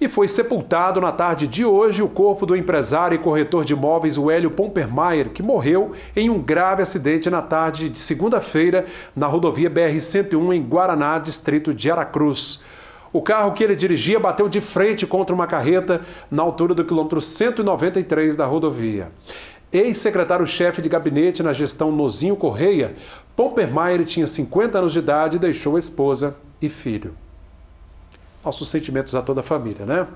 E foi sepultado na tarde de hoje o corpo do empresário e corretor de imóveis Hélio Pompermayer, que morreu em um grave acidente na tarde de segunda-feira na rodovia BR-101 em Guaraná, distrito de Aracruz. O carro que ele dirigia bateu de frente contra uma carreta na altura do quilômetro 193 da rodovia. Ex-secretário-chefe de gabinete na gestão Nozinho Correia, Pompermayer tinha 50 anos de idade e deixou esposa e filho nossos sentimentos a toda a família, né?